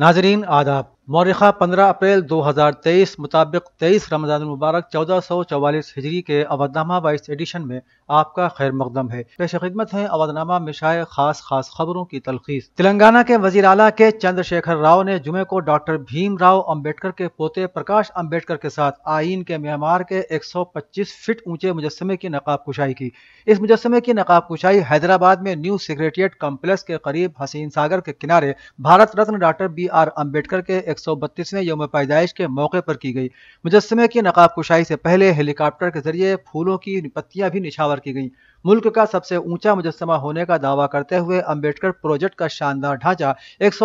नाजरीन आदाब मौरखा 15 अप्रैल 2023 मुताबिक 23 रमजान मुबारक 1444 हिजरी के अवधनामा वाइस एडिशन में आपका खैर मकदम है पेश खिदमत है अवधनामा में शाये खास खास खबरों की तलखीस तेलंगाना के वजीर अला के चंद्रशेखर राव ने जुमे को डॉक्टर भीम राव अम्बेडकर के पोते प्रकाश अम्बेडकर के साथ आइन के म्यांमार के पच्चीस फीट ऊंचे मुजस्मे की नकाब कुशाई की इस मुजस्मे की नकाब कुशाई हैदराबाद में न्यू सेक्रेटरिएट कम्प्लेक्स के करीब हसीन सागर के किनारे Bharat Ratna doctor B R Ambedkar के 132 ने यौम पैदाइश के मौके पर की गई मुजस्मे की नकाब कुशाई से पहले हेलीकॉप्टर के जरिए फूलों की पत्तियां भी निछावर की गईं मुल्क का सबसे ऊंचा मुजस्मा होने का दावा करते हुए अम्बेडकर प्रोजेक्ट का शानदार ढांचा एक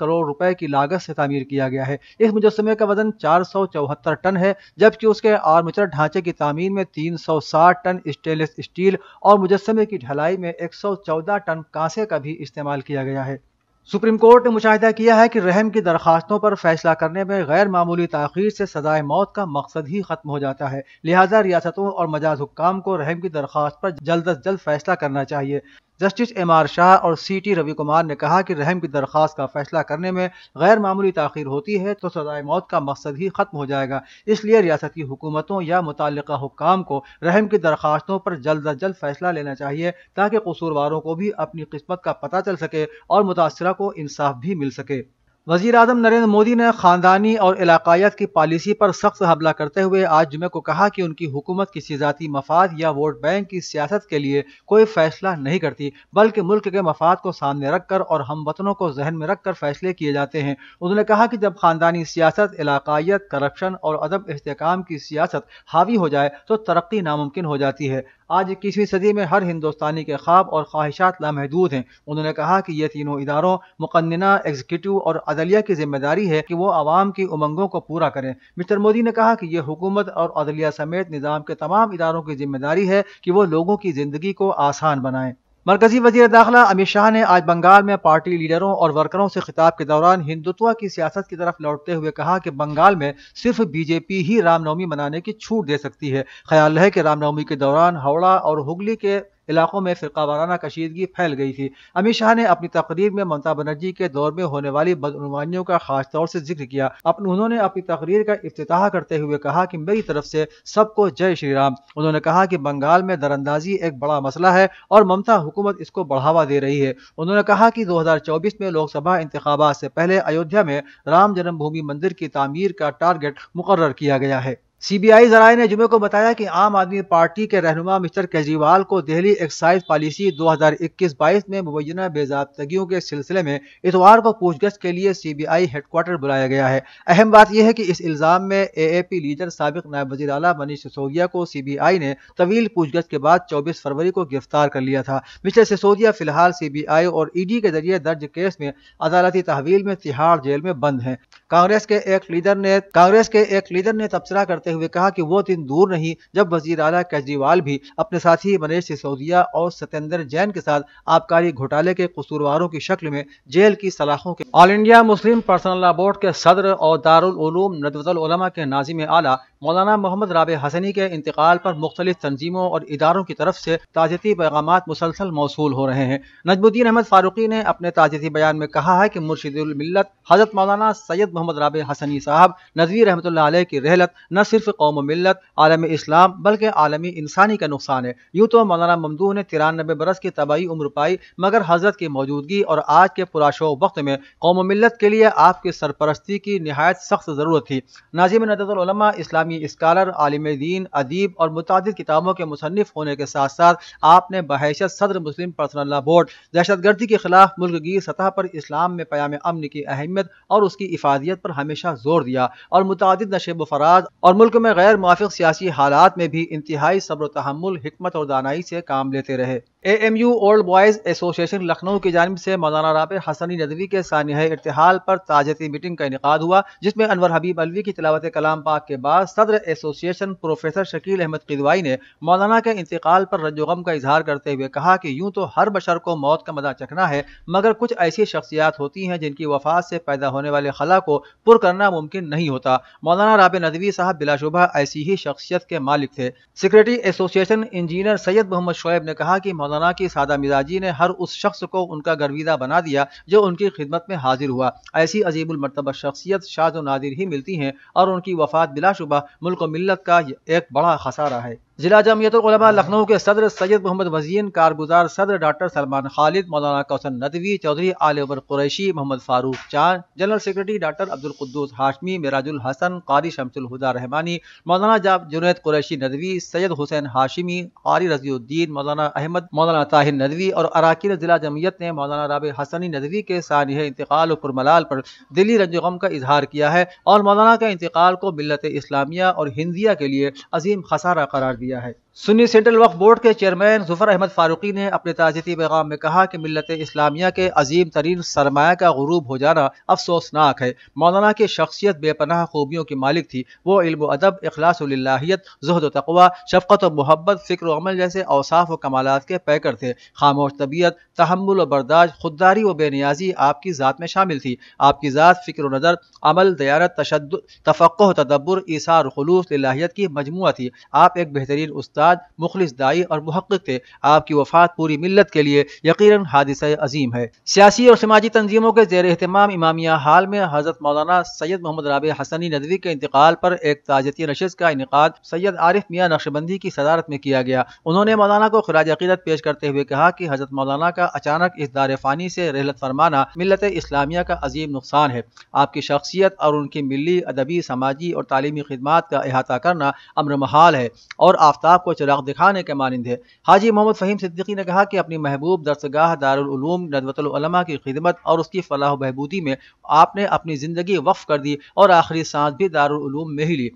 करोड़ रुपए की लागत से तमीर किया गया है इस मुजस्मे का वजन चार टन है जबकि उसके आर्मचर ढांचे की तामीर में 360 टन स्टेनलेस स्टील और मुजस्मे की ढलाई में 114 टन कांसे का भी इस्तेमाल किया गया है सुप्रीम कोर्ट ने मुशाहिदा किया है कि रहम की दरखास्तों पर फैसला करने में गैर मामूली तखीर से सजाए मौत का मकसद ही खत्म हो जाता है लिहाजा रियासतों और मजाज हुक्काम को रहम की दरखास्त पर जल्द अज जल्द फैसला करना चाहिए जस्टिस एम आर शाह और सी टी रवि कुमार ने कहा कि रहम की दरख्वास्त का फैसला करने में गैर मामूली तखिर होती है तो सजाए मौत का मकसद ही ख़त्म हो जाएगा इसलिए रियासती हुकूमतों या मुतल हुकाम को रहम की दरख्वास्तों पर जल्द अज जल्द फैसला लेना चाहिए ताकि कसूरवारों को भी अपनी किस्मत का पता चल सके और मुतासरा को इंसाफ भी मिल सके वजीर अजम नरेंद्र मोदी ने खानदानी और इलाकायत की पॉलिसी पर सख्त हमला करते हुए आज जुमे को कहा कि उनकी हुकूमत किसी ज़ाती मफाद या वोट बैंक की सियासत के लिए कोई फैसला नहीं करती बल्कि मुल्क के मफाद को सामने रखकर और हम वतनों को जहन में रखकर फैसले किए जाते हैं उन्होंने कहा कि जब खानदानी सियासत इलाकायत करप्शन और अदब इसकाम की सियासत हावी हो जाए तो तरक्की नामुमकिन हो जाती है आज इक्कीसवीं सदी में हर हिंदुस्तानी के ख्वाब और ख्वाहिशात लामहदूद हैं उन्होंने कहा कि ये तीनों इदारों मुकन्ना एग्जीक्यूटिव और अदलिया की जिम्मेदारी है कि वो आवाम की उमंगों को पूरा करें मिस्टर मोदी ने कहा कि ये हुकूमत और अदलिया समेत निज़ाम के तमाम इदारों की जिम्मेदारी है कि वो लोगों की ज़िंदगी को आसान बनाएं मरकजी वजी दाखिला अमित शाह ने आज बंगाल में पार्टी लीडरों और वर्करों से खिताब के दौरान हिंदुत्व की सियासत की तरफ लौटते हुए कहा कि बंगाल में सिर्फ बीजेपी ही रामनवमी मनाने की छूट दे सकती है ख्याल है कि रामनवमी के दौरान हावड़ा और हुगली के इलाकों में फिरका वाराना कशीदगी फैल गई थी अमित शाह ने अपनी तकरीर में ममता बनर्जी के दौर में होने वाली बदनुमानियों का खास तौर से जिक्र किया अपन उन्होंने अपनी तकरीर का अफ्ताह करते हुए कहा कि मेरी तरफ से सबको जय श्री राम उन्होंने कहा कि बंगाल में दरअंदाजी एक बड़ा मसला है और ममता हुकूमत इसको बढ़ावा दे रही है उन्होंने कहा कि चौबीस में लोकसभा इंतबात से पहले अयोध्या में राम जन्मभूमि मंदिर की तमीर का टारगेट मुकर किया गया है सीबीआई जराये ने जुमे को बताया कि आम आदमी पार्टी के रहनुमा मिस्टर केजरीवाल को दिल्ली एक्साइज पॉलिसी 2021-22 में मुबैना बेजाबतगियों के सिलसिले में इतवार को पूछगछ के लिए सीबीआई हेडक्वार्टर बुलाया गया है अहम बात यह है कि इस इल्ज़ाम में एएपी लीडर सबक नायब वजी अला मनीष सिसोदिया को आई ने तवील पूछगछ के बाद चौबीस फरवरी को गिरफ्तार कर लिया था मिस्टर सिसोदिया फिलहाल आई और ईडी के जरिए दर्ज केस में अदालती तहवील में तिहाड़ जेल में बंद है कांग्रेस के एक लीडर ने कांग्रेस के एक लीडर ने तबसरा करते हुए कहा कि वो दिन दूर नहीं जब वजीर अला केजरीवाल भी अपने साथी मनीष सिसोदिया और सत्येंद्र जैन के साथ आबकारी घोटाले के कसूरवारों की शक्ल में जेल की सलाखों के All India Muslim Personal Law Board के सदर और दारुल दारूम नदवतलमा के नाजिम आला मौलाना मोहम्मद राब हसनी के इंतकाल पर मुख्तलिफ तनजीमों और इदारों की तरफ से ताजती पैगाम मुसलसल मौसू हो रहे हैं नजमुद्दीन अहमद फारूकी ने अपने ताजती बयान में कहा है कि मुर्शिदुलमिलत हजरत मौलाना सैयद मोहम्मद राब हसनी साहब नजवी रहमत की रहलत न सिर्फ कौम मिलत आलम इस्लाम बल्कि आलमी इंसानी का नुकसान है यूँ तो मौलाना ममदू ने तिरानबे बरस की तबाही उम्र पाई मगर हजरत की मौजूदगी और आज के पुराशो वक्त में कौम मिलत के लिए आपकी सरपरस्ती की नहायत सख्त ज़रूरत थी नाजिम नदतमा इस्लामी इस्लामी स्कॉलर आलिम दीन अदीब और मुतद किताबों के मुसनफ़ होने के साथ साथ आपने बहैशत सदर मुस्लिम पर्सनल बोर्ड दहशतगर्दी के खिलाफ मुल्कगीर सतह पर इस्लाम में प्याम अमन की अहमियत और उसकी इफादियत पर हमेशा जोर दिया और मुतद नशेब फराज और मुल्क में गैर मुआफ़ सियासी हालात में भी इंतहाई सब्र तहमुल हमत और दानाई से काम लेते रहे AMU Old Boys Association Lucknow की जानब से मौलाना राब हसनी नदवी के सानह इरतहाल पर ताजती मीटिंग का इनका हुआ जिसमें अनवर हबीब अलवी की तलावत कलाम पाक के बाद सदर एसोसिएशन प्रोफेसर शकील अहमद किदवाई ने मौलाना के इंतकाल पर रज्जोगम का इजहार करते हुए कहा कि यूं तो हर बशर को मौत का मजा चखना है मगर कुछ ऐसी शख्सियात होती हैं जिनकी वफात से पैदा होने वाले खला को पुर करना मुमकिन नहीं होता मौलाना राब नदवी साहब बिलाशुबा ऐसी ही शख्सियत के मालिक थे secretary association engineer Syed Mohammad Shoaib ने कहा कि मौलाना की सादा मिजाजी ने हर उस शख्स को उनका गर्वीदा बना दिया जो उनकी खिदमत में हाजिर हुआ ऐसी अजीबुलमरतबा शख्सियत शाज नादिर ही मिलती हैं और उनकी वफात बिलाशुबा मुल्क मिलत का एक बड़ा खसारा है जिला जमयतलमा लखनऊ के सदर सैयद मोहम्मद वजीन कारगुजार सदर डॉक्टर सलमान खालिद मौलाना कौसन Nadvi Chaudhary आलिवर Qureshi Mohammad Farooq Chand general secretary doctor Abdul Quddus Hashmi Mirajul Hasan कारी शमसुल हुदा रहमानी मौलाना जाब जुनेद कुरैशी नदवी सैयद हुसैन हाशिमी कारी रजीउद्दीन मौलाना अहमद मौलाना ताहिर नदवी और अराकिन जिला जमयत ने मौलाना राब हसनी नदवी के सानह इंतकाल पुरमलाल पर दिली रंजगम का इजहार किया है और मौलाना के इंतकाल को मिलत इस्लामिया और हिंदिया के लिए अजीम खसारा करार दिया दिया है सुन्नी सेंट्रल वक्फ बोर्ड के चेयरमैन जुफर अहमद फारूकी ने अपने ताजती पैगाम में कहा कि मिलत इस्लामिया के अजीम तरीन सरमाया का गरूब हो जाना अफसोसनाक है मौलाना की शख्सियत बेपनाह खूबियों की मालिक थी वो इल्म अदब अखलासलाहियत जहद तकवा शफकत और मोहब्बत फ़िक्र अमल जैसे अवसाफ व कमालत के पैकर थे खामोश तबीयत तहमुल व बर्दाश्त खुददारी व बेनियाजी आपकी ज़ात में शामिल थी आपकी ज़ात फ़िक्र नज़र अमल दयारत तशद तफक् तदब्बर ईसार खलूस लाहीत की मजमू थी आप एक बेहतरीन उस्ताद उस्ताद मुखलिस दाई और महक़ थे आपकी वफात पूरी मिलत के लिए यकीन हादिस अजीम है सियासी और समाजी तंजीमों के जेर अहतमाम इमामिया हाल में हजरत मौलाना सैयद मोहम्मद राब हसनी नदवी के इंतकाल पर एक ताजती नशस्त का इनका सैयद आरिफ मियाँ नक्शबंदी की सदारत में किया गया उन्होंने मौलाना को खराज अकीदत पेश करते हुए कहा की हजरत मौलाना का अचानक इस दार फ़ानी से रहलत फरमाना मिलत इस्लामिया का अजीम नुकसान है आपकी शख्सियत और उनकी मिली अदबी समाजी और तालीमी खदमात का अहाता करना अमर महाल है और आफ्ताब को चिराग दिखाने के मानंद है हाजी मोहम्मद फ़हीम सिद्दीकी ने कहा कि अपनी महबूब दरसगाह दारूम नदवतलमा की खिदमत और उसकी फलाह बहबूदी में आपने अपनी ज़िंदगी वक्फ़ कर दी और आखिरी सांस भी दारूम में ही ली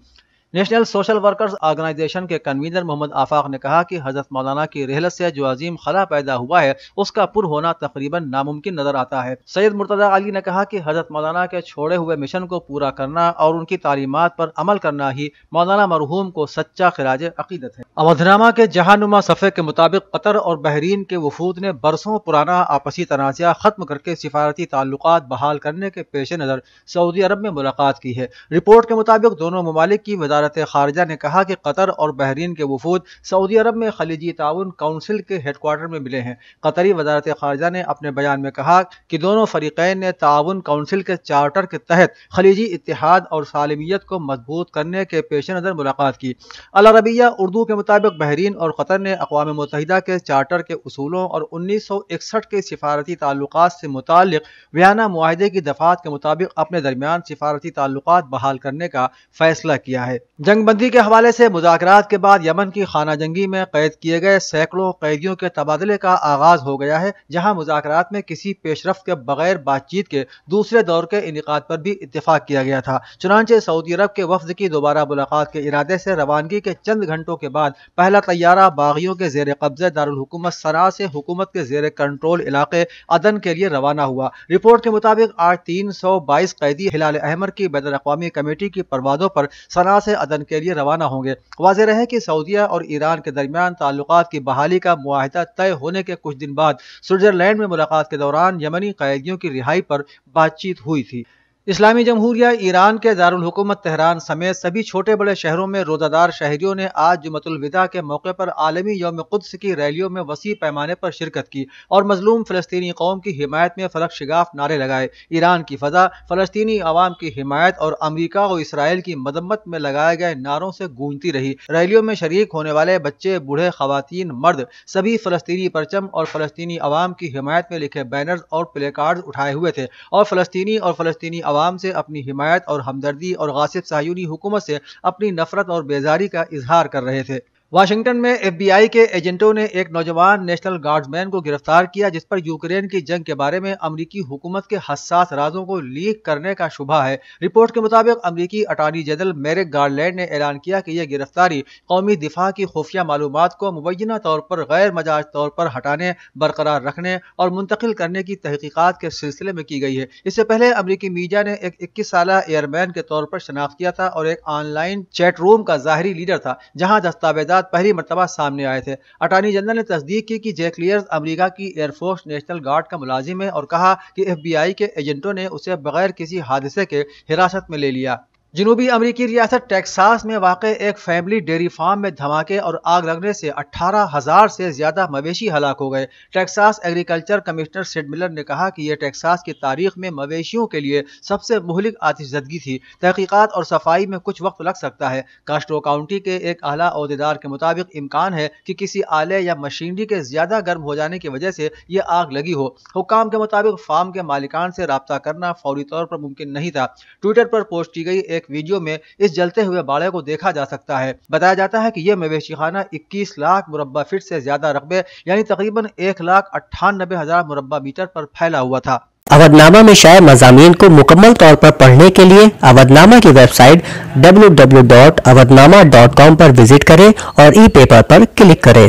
नेशनल सोशल वर्कर्स ऑर्गेनाइजेशन के कन्वीनर मोहम्मद आफाक ने कहा कि हजरत मौलाना की रहलत से जो अजीम खला पैदा हुआ है उसका पुर होना तकरीबन नामुमकिन नजर आता है सैयद मुर्तजा अली ने कहा कि हजरत मौलाना के छोड़े हुए मिशन को पूरा करना और उनकी तालीमत पर अमल करना ही मौलाना मरहूम को सच्चा खराज अकीदत है अवधनामा के जहानुमा सफ़े के मुताबिक कतर और बहरीन के वफूद ने बरसों पुराना आपसी तनाज़ा खत्म करके सिफारती ताल्लुक बहाल करने के पेश नज़र सऊदी अरब में मुलाकात की है रिपोर्ट के मुताबिक दोनों ममालिक की वजारत खारजा ने कहा कि कतर और बहरीन के वफूद सऊदी अरब में खलीजी ताउन काउंसिल के हेडकोार्टर में मिले हैं कतरी वजारत खारजा ने अपने बयान में कहा कि दोनों फरीकैन ने ताउन काउंसिल के चार्टर के तहत खलीजी इतिहाद और सालमियत को मजबूत करने के पेश नज़र मुलाकात की अलरबिया उर्दू के मुताबिक बहरीन और कतर ने अकवा मुतहदा के चार्टर के असूलों और उन्नीस सौ इकसठ के सिफारती ताल्लुक से मुतल वाना माहदे की दफात के मुताबिक अपने दरमियान सिफारती ताल्लुक बहाल करने का फैसला किया है जंगबंदी के हवाले से मुजात के बाद यमन की खाना जंगी में कैद किए गए सैकड़ों कैदियों के तबादले का आगाज हो गया है जहां मुजात में किसी पेशरफ के बगैर बातचीत के दूसरे दौर के इनका पर भी इतफाक किया गया था चुनाचे सऊदी अरब के वफद की दोबारा मुलाकात के इरादे से रवानगी के चंद घंटों के बाद पहला तैयारा बागियों के जेर कब्जे दारकूमत सरा से हुकूमत के जेर कंट्रोल इलाके अदन के लिए रवाना हुआ रिपोर्ट के मुताबिक आज तीन सौ बाईस कैदी हिलाल अहमर की बैन अवी कमेटी की परवादों पर सना से अदन के लिए रवाना होंगे वाज रहे की सऊदिया और ईरान के दरमियान ताल्लुक की बहाली का मुहिदा तय होने के कुछ दिन बाद स्विट्जरलैंड में मुलाकात के दौरान यमनी कैदियों की रिहाई पर बातचीत हुई थी इस्लामी जमहूरिया ईरान के दारकूमत तहरान समेत सभी छोटे बड़े शहरों में रोज़ादार शहरियों ने आज जुमतुलविदा के मौके पर आलमी योम कुद्स की रैलियों में वसी पैमाने पर शिरकत की और मजलूम फ़लस्तनी कौम की हिमायत में फलक शिगाफ नारे लगाए ईरान की फ़जा फ़लस्तनी आवाम की हिमायत और अमरीका और इसराइल की मदम्मत में लगाए गए नारों से गूंजती रही रैलियों में शरीक होने वाले बच्चे बूढ़े खातन मर्द सभी फ़लस्तनी परचम और फ़लस्तनी आवाम की हिमायत में लिखे बैनर्स और प्ले कार्ड उठाए हुए थे और फ़लस्तनी और फ़लस्तनी आवाम से अपनी हिमायत और हमदर्दी और गासिब सायूनी हुकूमत से अपनी नफरत और बेजारी का इजहार कर रहे थे वाशिंगटन में एफबीआई के एजेंटों ने एक नौजवान नेशनल गार्ड्समैन को गिरफ्तार किया जिस पर यूक्रेन की जंग के बारे में अमरीकी हुकूमत के हसास राजों को लीक करने का शुभा है रिपोर्ट के मुताबिक अमरीकी अटॉर्नी जनरल मेरिक गार्डलैंड ने ऐलान किया कि यह गिरफ्तारी कौमी दिफा की खुफिया मालूम को मुबैना तौर पर गैर मजाज तौर पर हटाने बरकरार रखने और मुंतकिल करने की तहकीकत के सिलसिले में की गई है इससे पहले अमरीकी मीडिया ने एक इक्कीस साल एयरमैन के तौर पर शनाख्त किया था और एक ऑनलाइन चैट रूम का ज़ाहरी लीडर था जहाँ दस्तावेजा वारदात पहली मरतबा सामने आए थे अटॉर्नी जनरल ने तस्दीक की कि जैकलियर्स अमरीका की एयरफोर्स नेशनल गार्ड का मुलाजिम है और कहा कि एफ बी आई के एजेंटों ने उसे बगैर किसी हादसे के हिरासत में ले लिया जनूबी अमरीकी रियासत टेक्सास में वाक़ एक फैमिली डेयरी फार्म में धमाके और आग लगने से अट्ठारह हज़ार से ज़्यादा मवेशी हलाक हो गए Texas agriculture commissioner Sid Miller ने कहा कि यह टेक्सास की तारीख में मवेशियों के लिए सबसे महलिक आतिशदगी थी तहकीकत और सफाई में कुछ वक्त लग सकता है कास्ट्रो काउंटी के एक अला अहदेदार के मुताबिक इम्कान है कि किसी आले या मशीनरी के ज़्यादा गर्म हो जाने की वजह से यह आग लगी हो हुकाम के मुताबिक फार्म के मालिकान से रबता करना फौरी तौर पर मुमकिन नहीं था ट्विटर पर पोस्ट की गई एक एक वीडियो में इस जलते हुए बाड़े को देखा जा सकता है बताया जाता है कि यह मवेशी खाना इक्कीस लाख मुरबा फीट से ज्यादा रकबे यानी तकरीबन एक लाख अट्ठानबे हजार मुरबा मीटर पर फैला हुआ था अवधनामा में शायद मजामी को मुकम्मल तौर पर पढ़ने के लिए अवधनामा की वेबसाइट डब्ल्यू कॉम पर विजिट करें और ई पेपर पर क्लिक करें